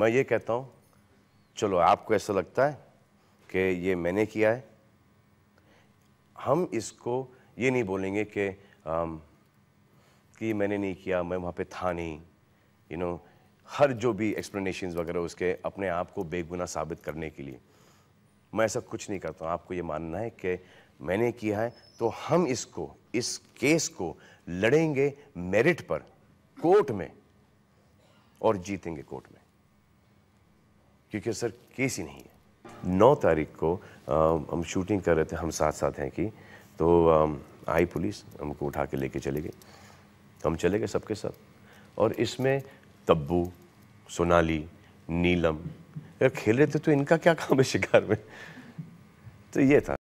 मैं ये कहता हूँ चलो आपको ऐसा लगता है कि ये मैंने किया है हम इसको ये नहीं बोलेंगे कि कि मैंने नहीं किया मैं वहाँ पे था नहीं यू नो हर जो भी एक्सप्लेनेशन वगैरह उसके अपने आप को बेगुना साबित करने के लिए मैं ऐसा कुछ नहीं करता हूँ आपको ये मानना है कि मैंने किया है तो हम इसको इस केस को लड़ेंगे मेरिट पर कोर्ट में और जीतेंगे कोर्ट में क्योंकि सर केस ही नहीं है नौ तारीख को आ, हम शूटिंग कर रहे थे हम साथ साथ हैं कि तो आई पुलिस हमको उठा के लेके चले गए तो हम चले गए सबके साथ और इसमें तब्बू सोनाली नीलम अगर खेल रहे थे तो इनका क्या काम है शिकार में तो ये था